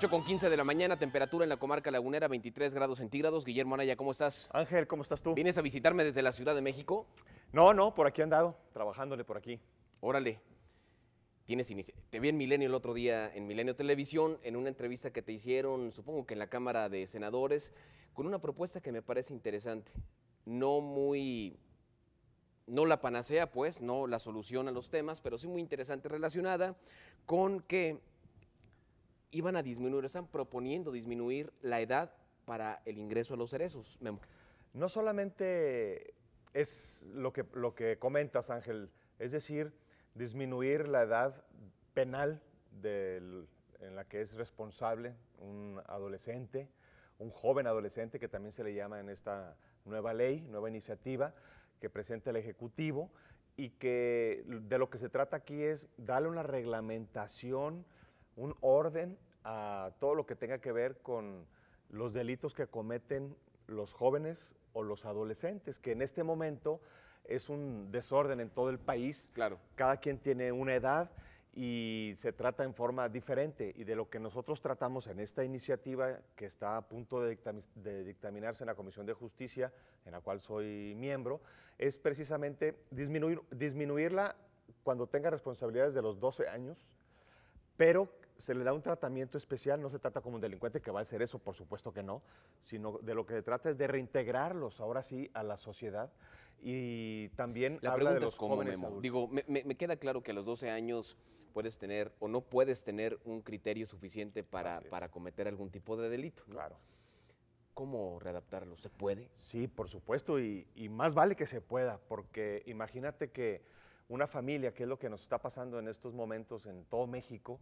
8 con 15 de la mañana, temperatura en la comarca lagunera 23 grados centígrados. Guillermo Anaya, ¿cómo estás? Ángel, ¿cómo estás tú? ¿Vienes a visitarme desde la Ciudad de México? No, no, por aquí andado, trabajándole por aquí. Órale. Tienes inicio. Te vi en Milenio el otro día, en Milenio Televisión, en una entrevista que te hicieron, supongo que en la Cámara de Senadores, con una propuesta que me parece interesante. No muy. No la panacea, pues, no la solución a los temas, pero sí muy interesante, relacionada con que iban a disminuir, están proponiendo disminuir la edad para el ingreso a los cerezos, No solamente es lo que, lo que comentas, Ángel, es decir, disminuir la edad penal en la que es responsable un adolescente, un joven adolescente, que también se le llama en esta nueva ley, nueva iniciativa que presenta el Ejecutivo, y que de lo que se trata aquí es darle una reglamentación un orden a todo lo que tenga que ver con los delitos que cometen los jóvenes o los adolescentes, que en este momento es un desorden en todo el país. Claro. Cada quien tiene una edad y se trata en forma diferente. Y de lo que nosotros tratamos en esta iniciativa que está a punto de, dictaminarse en la Comisión de Justicia, en la cual soy miembro, es precisamente disminuir, disminuirla cuando tenga responsabilidades de los 12 años, pero se le da un tratamiento especial, no se trata como un delincuente que va a ser eso, por supuesto que no, sino de lo que se trata es de reintegrarlos ahora sí a la sociedad y también la habla pregunta de los es Digo, me, queda claro que a los 12 años puedes tener o no puedes tener un criterio suficiente para, cometer algún tipo de delito. Claro. ¿Cómo readaptarlo? ¿Se puede? Sí, por supuesto, y, y más vale que se pueda, porque imagínate que una familia, que es lo que nos está pasando en estos momentos en todo México,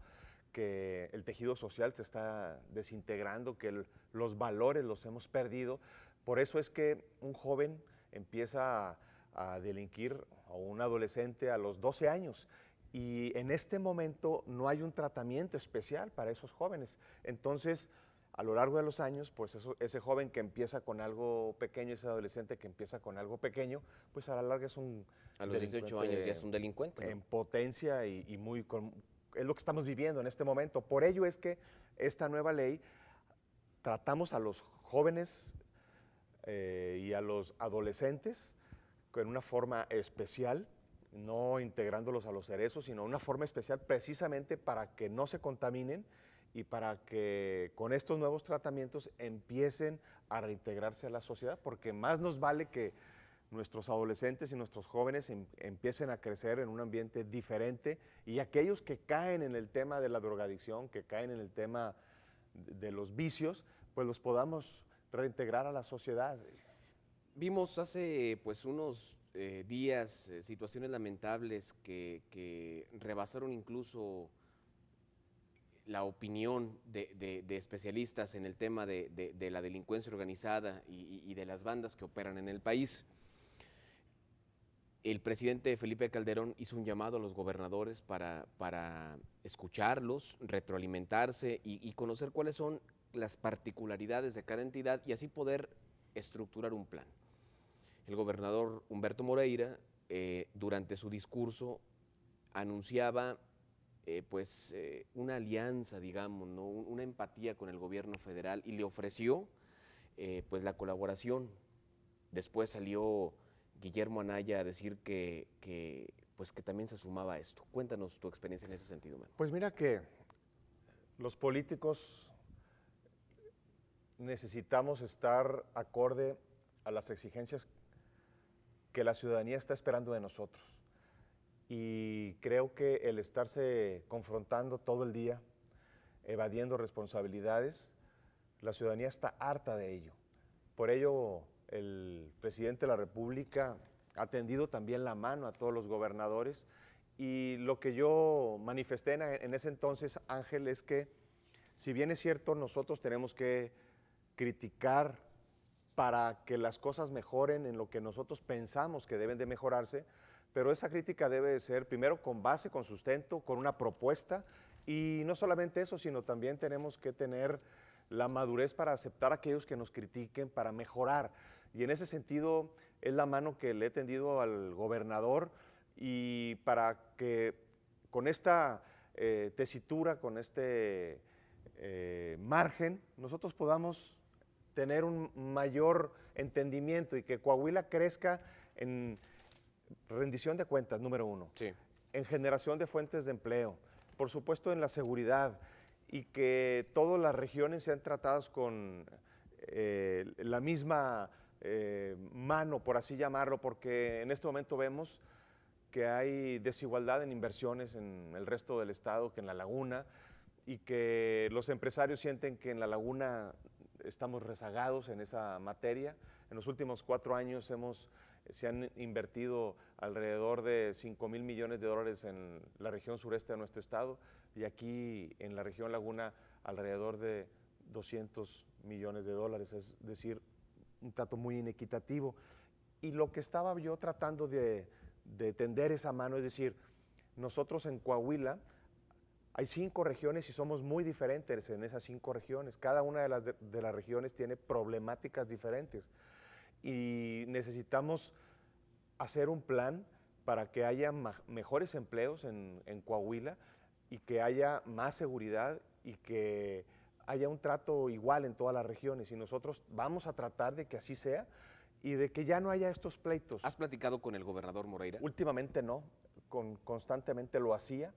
que el tejido social se está desintegrando, que los valores los hemos perdido. Por eso es que un joven empieza a, delinquir, o un adolescente, a los 12 años. Y en este momento no hay un tratamiento especial para esos jóvenes. Entonces, a lo largo de los años, pues ese joven que empieza con algo pequeño, ese adolescente que empieza con algo pequeño, pues a la larga es un... A los 18 años ya es un delincuente. En potencia y, muy, es lo que estamos viviendo en este momento. Por ello es que esta nueva ley tratamos a los jóvenes eh, y a los adolescentes con una forma especial, no integrándolos a los cerezos, sino una forma especial precisamente para que no se contaminen y para que con estos nuevos tratamientos empiecen a reintegrarse a la sociedad, porque más nos vale que nuestros adolescentes y nuestros jóvenes em, empiecen a crecer en un ambiente diferente y aquellos que caen en el tema de la drogadicción, que caen en el tema de los vicios, pues los podamos reintegrar a la sociedad. Vimos hace pues unos eh, días eh, situaciones lamentables que, rebasaron incluso la opinión de, especialistas en el tema de, la delincuencia organizada y de las bandas que operan en el país. El presidente Felipe Calderón hizo un llamado a los gobernadores para, escucharlos, retroalimentarse y, conocer cuáles son las particularidades de cada entidad y así poder estructurar un plan. El gobernador Humberto Moreira, eh, durante su discurso, anunciaba eh, pues, eh, una alianza, digamos, una empatía con el gobierno federal y le ofreció pues, la colaboración. Después salió Guillermo Anaya a decir que, pues que también se sumaba a esto. Cuéntanos tu experiencia en ese sentido, Manuel. Pues mira que los políticos necesitamos estar acorde a las exigencias que la ciudadanía está esperando de nosotros. Y creo que el estarse confrontando todo el día, evadiendo responsabilidades, la ciudadanía está harta de ello. Por ello, el presidente de la República ha tendido también la mano a todos los gobernadores y lo que yo manifesté en, ese entonces, Ángel, es que si bien es cierto, nosotros tenemos que criticar para que las cosas mejoren en lo que nosotros pensamos que deben de mejorarse, pero esa crítica debe de ser primero con base, con sustento, con una propuesta y no solamente eso, sino también tenemos que tener la madurez para aceptar a aquellos que nos critiquen, para mejorar. Y en ese sentido es la mano que le he tendido al gobernador y para que con esta eh, tesitura, con este eh, margen, nosotros podamos tener un mayor entendimiento y que Coahuila crezca en rendición de cuentas, número uno, en generación de fuentes de empleo, por supuesto en la seguridad y que todas las regiones sean tratadas con eh, la misma eh, mano, por así llamarlo, porque en este momento vemos que hay desigualdad en inversiones en el resto del estado que en la laguna y que los empresarios sienten que en la laguna estamos rezagados en esa materia. En los últimos cuatro años hemos, se han invertido alrededor de 5 mil millones de dólares en la región sureste de nuestro estado y aquí en la región laguna alrededor de 200 millones de dólares, es decir, un trato muy inequitativo. Y lo que estaba yo tratando de, tender esa mano, es decir, nosotros en Coahuila hay cinco regiones y somos muy diferentes en esas cinco regiones. Cada una de las, regiones tiene problemáticas diferentes y necesitamos hacer un plan para que haya mejores empleos en, en, Coahuila y que haya más seguridad y que haya un trato igual en todas las regiones y nosotros vamos a tratar de que así sea y de que ya no haya estos pleitos. ¿Has platicado con el gobernador Moreira? Últimamente no, constantemente lo hacía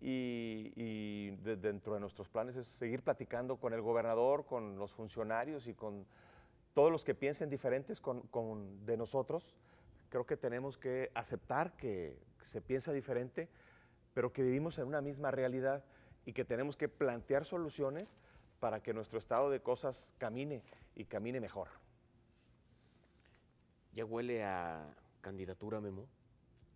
y, dentro de nuestros planes es seguir platicando con el gobernador, con los funcionarios y con todos los que piensen diferentes de nosotros. Creo que tenemos que aceptar que se piensa diferente, pero que vivimos en una misma realidad y que tenemos que plantear soluciones para que nuestro estado de cosas camine y camine mejor. ¿Ya huele a candidatura, Memo?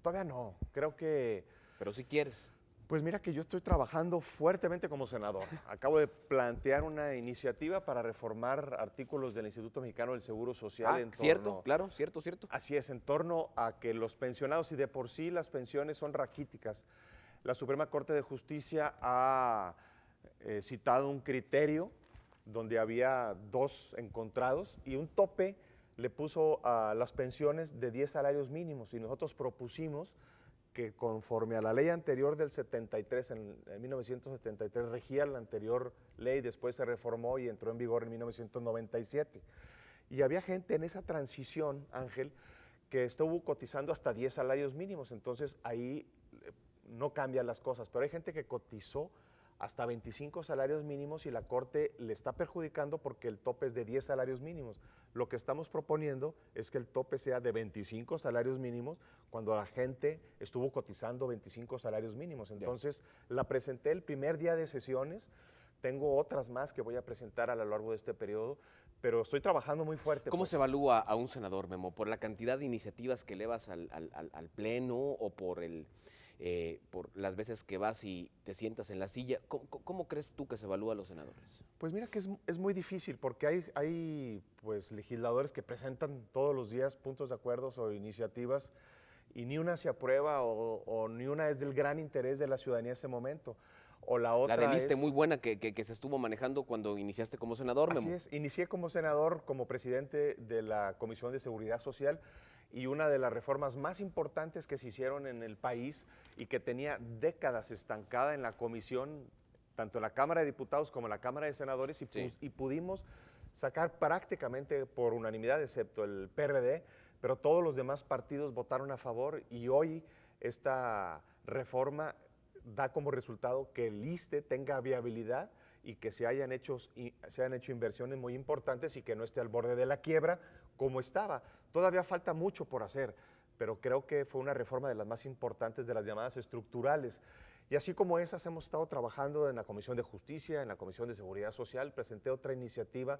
Todavía no, creo que... Pero si quieres. Pues mira que yo estoy trabajando fuertemente como senador. Acabo de plantear una iniciativa para reformar artículos del Instituto Mexicano del Seguro Social. Ah, en torno, cierto, claro, cierto, cierto. Así es, en torno a que los pensionados, y de por sí las pensiones son raquíticas, la Suprema Corte de Justicia ha eh, citado un criterio donde había dos encontrados y un tope le puso a las pensiones de 10 salarios mínimos y nosotros propusimos que conforme a la ley anterior del 73, en, en, 1973 regía la anterior ley, después se reformó y entró en vigor en 1997. Y había gente en esa transición, Ángel, que estuvo cotizando hasta 10 salarios mínimos, entonces ahí no cambian las cosas, pero hay gente que cotizó hasta 25 salarios mínimos y la Corte le está perjudicando porque el tope es de 10 salarios mínimos. Lo que estamos proponiendo es que el tope sea de 25 salarios mínimos cuando la gente estuvo cotizando 25 salarios mínimos. Entonces, la presenté el primer día de sesiones. Tengo otras más que voy a presentar a lo largo de este periodo, pero estoy trabajando muy fuerte. ¿Cómo pues. se evalúa a un senador, Memo? ¿Por la cantidad de iniciativas que elevas al Pleno o por el, eh, por las veces que vas y te sientas en la silla. ¿Cómo, crees tú que se evalúa a los senadores? Pues mira que es, muy difícil porque hay, pues, legisladores que presentan todos los días puntos de acuerdos o iniciativas y ni una se aprueba o, ni una es del gran interés de la ciudadanía en ese momento la otra. muy buena que, se estuvo manejando cuando iniciaste como senador, Así es, inicié como senador, como presidente de la Comisión de Seguridad Social y una de las reformas más importantes que se hicieron en el país y que tenía décadas estancada en la comisión, tanto en la Cámara de Diputados como en la Cámara de Senadores, y, y pudimos sacar prácticamente por unanimidad, excepto el PRD, pero todos los demás partidos votaron a favor y hoy esta reforma da como resultado que el ISTE tenga viabilidad y que se hayan, hecho, se hayan hecho inversiones muy importantes y que no esté al borde de la quiebra como estaba. Todavía falta mucho por hacer, pero creo que fue una reforma de las más importantes de las llamadas estructurales. Y así como esas, hemos estado trabajando en la Comisión de Justicia, en la Comisión de Seguridad Social, presenté otra iniciativa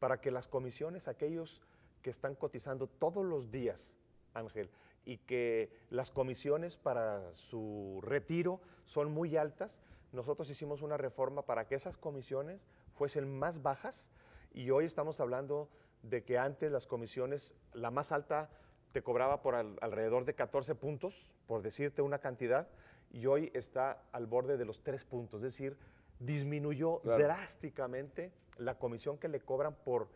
para que las comisiones, aquellos que están cotizando todos los días, Ángel, y que las comisiones para su retiro son muy altas. Nosotros hicimos una reforma para que esas comisiones fuesen más bajas y hoy estamos hablando de que antes las comisiones, la más alta te cobraba por alrededor de 14 puntos, por decirte una cantidad, y hoy está al borde de los 3 puntos, es decir, disminuyó drásticamente la comisión que le cobran por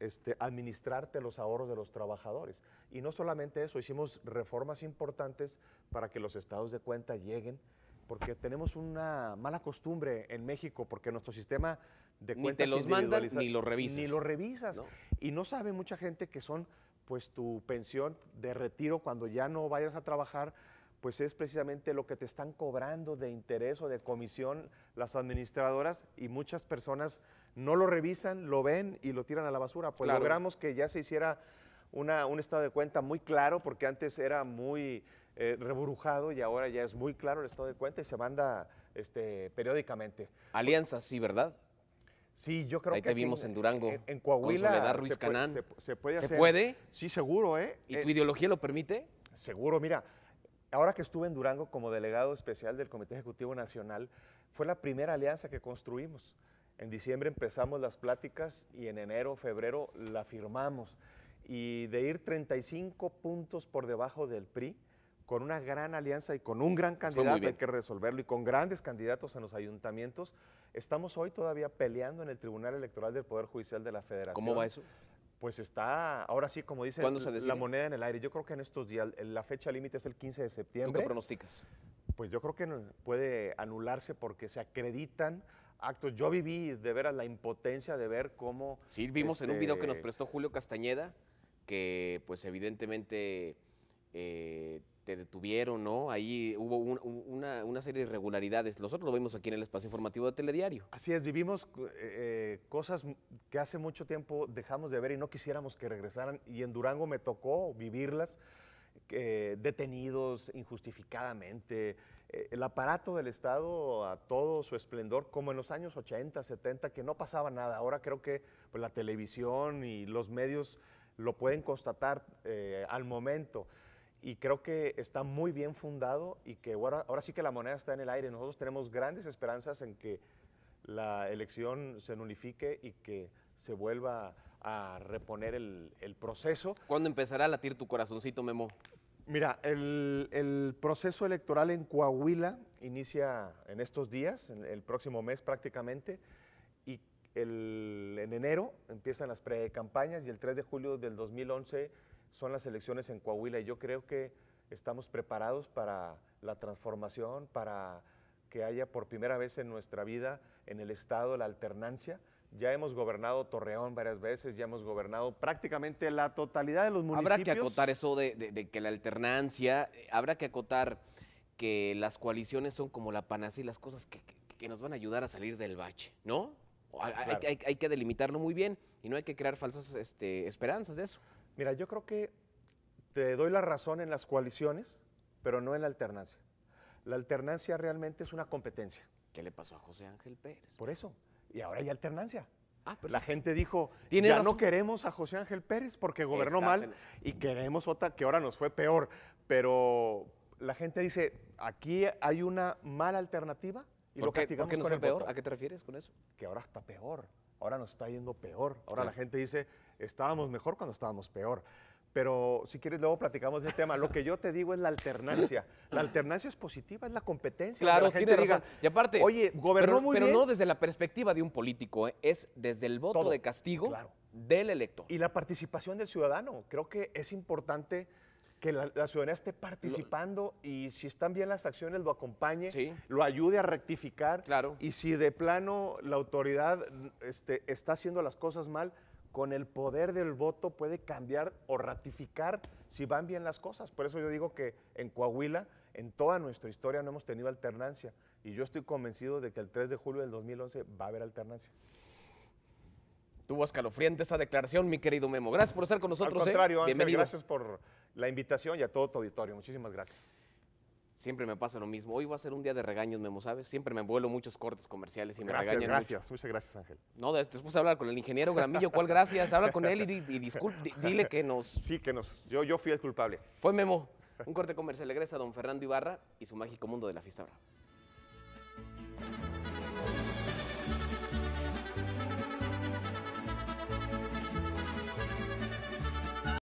este, administrarte los ahorros de los trabajadores. Y no solamente eso, hicimos reformas importantes para que los estados de cuenta lleguen, porque tenemos una mala costumbre en México, porque nuestro sistema de cuentas... Ni te los mandan ni los revisas. Ni los revisas. Y no sabe mucha gente que son pues tu pensión de retiro cuando ya no vayas a trabajar pues es precisamente lo que te están cobrando de interés o de comisión las administradoras y muchas personas no lo revisan, lo ven y lo tiran a la basura. Pues logramos que ya se hiciera una, un estado de cuenta muy claro, porque antes era muy eh, reburujado y ahora ya es muy claro el estado de cuenta y se manda este, periódicamente. Alianzas, sí, ¿verdad? Sí, yo creo que. Ahí te vimos en, Durango. En, Coahuila. Ruiz se Canán. se, puede hacer. ¿Se puede? Sí, seguro, ¿eh? ¿Y tu eh, ideología lo permite? Seguro, mira, ahora que estuve en Durango como delegado especial del Comité Ejecutivo Nacional, fue la primera alianza que construimos. En diciembre empezamos las pláticas y en enero, febrero la firmamos. Y de ir 35 puntos por debajo del PRI, con una gran alianza y con un gran candidato, hay que resolverlo, y con grandes candidatos en los ayuntamientos, estamos hoy todavía peleando en el Tribunal Electoral del Poder Judicial de la Federación. ¿Cómo va eso? pues está, ahora sí, como dice, la moneda en el aire. Yo creo que en estos días, la fecha límite es el 15 de septiembre. ¿Tú qué pronosticas? Pues yo creo que puede anularse porque se acreditan actos. Yo viví de veras la impotencia de ver cómo... Sí, vimos en un este, video que nos prestó Julio Castañeda, que pues evidentemente... Eh, te detuvieron, ¿no? Ahí hubo una, serie de irregularidades. Nosotros lo vimos aquí en el espacio informativo de Telediario. Así es, vivimos eh, eh, cosas que hace mucho tiempo dejamos de ver y no quisiéramos que regresaran. Y en Durango me tocó vivirlas, eh, detenidos injustificadamente. el aparato del Estado a todo su esplendor, como en los años 80, 70, que no pasaba nada. Ahora creo que pues, la televisión y los medios lo pueden constatar al momento y creo que está muy bien fundado y que ahora, ahora, sí que la moneda está en el aire. Nosotros tenemos grandes esperanzas en que la elección se nulifique y que se vuelva a reponer el, proceso. ¿Cuándo empezará a latir tu corazoncito, Memo? Mira, el, el, proceso electoral en Coahuila inicia en estos días, en el próximo mes prácticamente, y el, en enero empiezan las pre-campañas y el 3 de julio del 2011 son las elecciones en Coahuila y yo creo que estamos preparados para la transformación, para que haya por primera vez en nuestra vida en el Estado la alternancia. Ya hemos gobernado Torreón varias veces, ya hemos gobernado prácticamente la totalidad de los municipios. Habrá que acotar eso de, que la alternancia, eh, habrá que acotar que las coaliciones son como la panacea y las cosas que, nos van a ayudar a salir del bache, ¿no? Hay, que delimitarlo muy bien y no hay que crear falsas este, esperanzas de eso. Mira, yo creo que te doy la razón en las coaliciones, pero no en la alternancia. La alternancia realmente es una competencia. ¿Qué le pasó a José Ángel Pérez? Por eso. Y ahora hay alternancia. Ah, la gente dijo, ya no queremos a José Ángel Pérez porque gobernó mal y queremos otra que ahora nos fue peor. Pero la gente dice, aquí hay una mala alternativa ¿Por, qué, no peor? ¿A qué te refieres con eso? Que ahora está peor, ahora nos está yendo peor. Ahora la gente dice, estábamos mejor cuando estábamos peor. Pero si quieres, luego platicamos de ese tema. Lo que yo te digo es la alternancia. La alternancia es positiva, es la competencia. Claro, la gente diga, Y aparte, oye, gobernó pero, muy no desde la perspectiva de un político, ¿eh? es desde el voto de castigo del elector. Y la participación del ciudadano. Creo que es importante que la, ciudadanía esté participando y si están bien las acciones lo acompañe, lo ayude a rectificar. Y si de plano la autoridad este, está haciendo las cosas mal, con el poder del voto puede cambiar o ratificar si van bien las cosas. Por eso yo digo que en Coahuila, en toda nuestra historia, no hemos tenido alternancia. Y yo estoy convencido de que el 3 de julio del 2011 va a haber alternancia. Tuvo escalofriante esa declaración, mi querido Memo. Gracias por estar con nosotros. Al ¿eh? contrario, eh. gracias por la invitación y a todo tu auditorio. Muchísimas gracias. Siempre me pasa lo mismo. Hoy va a ser un día de regaños, Memo, ¿sabes? Siempre me vuelo muchos cortes comerciales y me regañan. Gracias, muchas gracias, Ángel. No, después hablar con el ingeniero Gramillo, ¿cuál gracias? Habla con él y, disculpe, dile que nos. Sí, que nos. Yo, fui el culpable. Fue Memo. Un corte comercial regresa a don Fernando Ibarra y su mágico mundo de la fiesta brava.